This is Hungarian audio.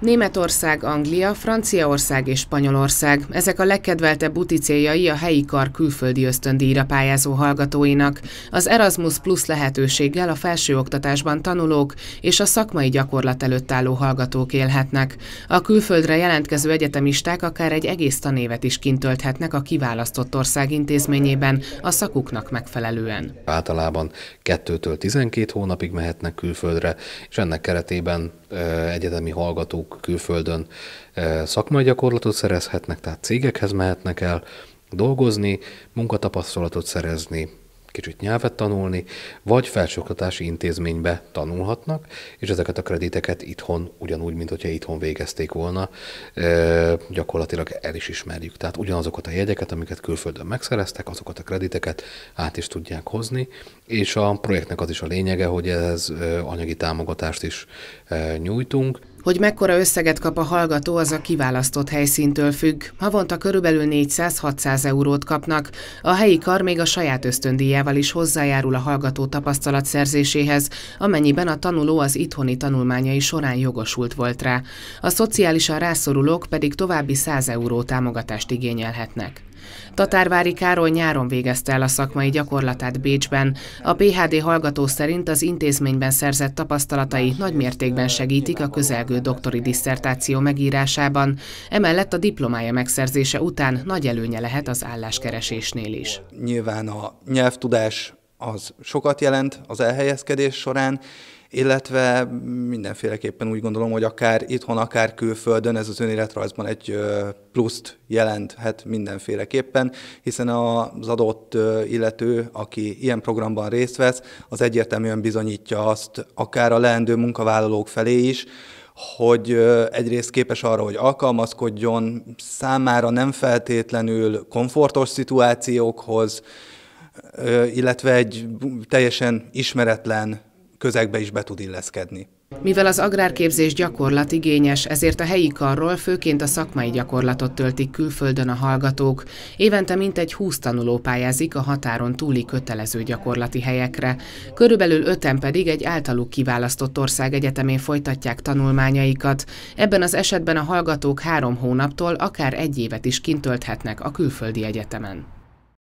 Németország, Anglia, Franciaország és Spanyolország. Ezek a legkedveltebb úti céljai a helyi kar külföldi ösztöndíjra pályázó hallgatóinak. Az Erasmus Plus lehetőséggel a felsőoktatásban tanulók és a szakmai gyakorlat előtt álló hallgatók élhetnek. A külföldre jelentkező egyetemisták akár egy egész tanévet is kintölthetnek a kiválasztott ország intézményében a szakuknak megfelelően. Általában 2-től 12 hónapig mehetnek külföldre, és ennek keretében egyetemi hallgatók külföldön szakmai gyakorlatot szerezhetnek, tehát cégekhez mehetnek el dolgozni, munkatapasztalatot szerezni, kicsit nyelvet tanulni, vagy felsőoktatási intézménybe tanulhatnak, és ezeket a krediteket itthon, ugyanúgy, mint hogyha itthon végezték volna, gyakorlatilag el is ismerjük. Tehát ugyanazokat a jegyeket, amiket külföldön megszereztek, azokat a krediteket át is tudják hozni, és a projektnek az is a lényege, hogy ez anyagi támogatást is nyújtunk. Hogy mekkora összeget kap a hallgató, az a kiválasztott helyszíntől függ. Havonta körülbelül 400-600 eurót kapnak. A helyi kar még a saját ösztöndíjával is hozzájárul a hallgató tapasztalatszerzéséhez, amennyiben a tanuló az itthoni tanulmányai során jogosult volt rá. A szociálisan rászorulók pedig további 100 euró támogatást igényelhetnek. Tatárvári Károly nyáron végezte el a szakmai gyakorlatát Bécsben. A PHD hallgató szerint az intézményben szerzett tapasztalatai nagy mértékben segítik a közelgő doktori disszertáció megírásában, emellett a diplomája megszerzése után nagy előnye lehet az álláskeresésnél is. Nyilván a nyelvtudás az sokat jelent az elhelyezkedés során, illetve mindenféleképpen úgy gondolom, hogy akár itthon, akár külföldön ez az önéletrajzban egy pluszt jelenthet mindenféleképpen, hiszen az adott illető, aki ilyen programban részt vesz, az egyértelműen bizonyítja azt akár a leendő munkavállalók felé is, hogy egyrészt képes arra, hogy alkalmazkodjon, számára nem feltétlenül komfortos szituációkhoz, illetve egy teljesen ismeretlen közegbe is be tud illeszkedni. Mivel az agrárképzés gyakorlat igényes, ezért a helyi karról főként a szakmai gyakorlatot töltik külföldön a hallgatók. Évente mintegy 20 tanuló pályázik a határon túli kötelező gyakorlati helyekre. Körülbelül öten pedig egy általuk kiválasztott ország egyetemén folytatják tanulmányaikat. Ebben az esetben a hallgatók három hónaptól akár egy évet is kintölthetnek a külföldi egyetemen.